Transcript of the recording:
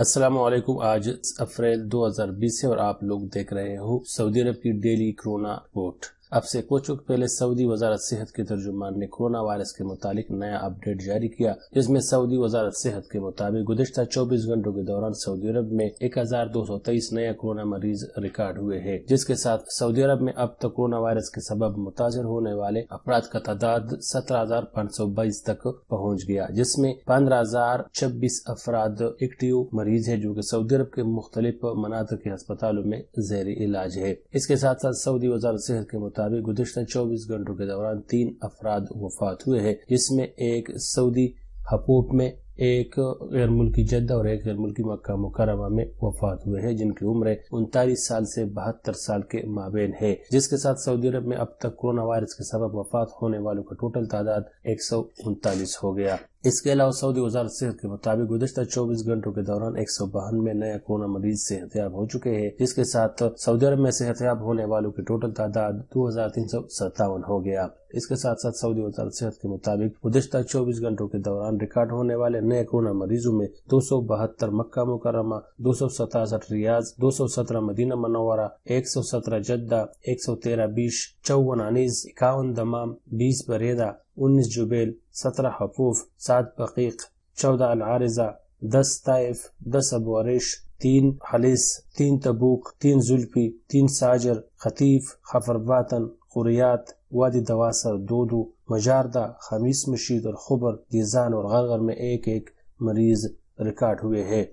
अस्सलाम आज अप्रैल 2020 है और आप लोग देख रहे हो सऊदी अरब की डेली कोरोना रिपोर्ट अब से कुछ वक्त पहले सऊदी वजारत सेहत के तर्जुमान ने कोरोना वायरस के मुतालिक नया अपडेट जारी किया जिसमें सऊदी वजारत सेहत के मुताबिक गुजशत 24 घंटों के दौरान सऊदी अरब में 1223 नया कोरोना मरीज रिकॉर्ड हुए हैं जिसके साथ सऊदी अरब में अब तक कोरोना वायरस के सबब मुताजर होने वाले अपराध का तादाद सत्रह तक पहुँच गया जिसमे पंद्रह अफराद एक्टिव मरीज है जो की सऊदी अरब के मुख्तलिफ मनातर के अस्पतालों में जेर इलाज है इसके साथ साथ सऊदी वजारत सेहत के मुताबिक मुताबिक गुजशत चौबीस घंटों के दौरान तीन अफराद वफात हुए हैं जिसमें एक सऊदी हपूट में एक गैर मुल्की जद्दा और एक गैर मुल्की मक्का मुकरमा में वफात हुए हैं जिनकी उम्र उनतालीस साल से बहत्तर साल के माबेन है जिसके साथ सऊदी अरब में अब तक कोरोना वायरस के सब वफात होने वालों का टोटल तादाद एक सौ उनतालीस हो गया इसके अलावा सऊदी वजारत सेहत के मुताबिक गुजशत 24 घंटों के दौरान एक सौ बहानवे नए कोरोना मरीज याब हो चुके हैं जिसके साथ सऊदी अरब में याब होने वालों की टोटल तादाद दो हजार तीन सौ सत्तावन हो गया इसके साथ साथ सऊदी वजारत सेहत के मुताबिक गुजशत 24 घंटों के दौरान रिकॉर्ड होने वाले नए कोरोना मरीजों में दो सौ बहत्तर मक्का मुकरमा दो सौ सतासठ रियाज दो सौ सत्रह मदीना मनोवरा एक सौ सत्रह जद्दा एक सौ तेरह बीस चौवन अनीस इक्यावन दमाम बीस बरेदा उन्नीस जुबेल सत्रह हकूफ सात बकीक चौदह अलआरजा दस ताइफ दस अबोरिश तीन हलिस तीन तबूक तीन जुल्फी तीन साजर खतीफ खफरबातन कुरियात वादी दवासर दोदो मजारदा खमीस मशीद और खुबर गिजान और गरगर में एक एक मरीज रिकॉर्ड हुए हैं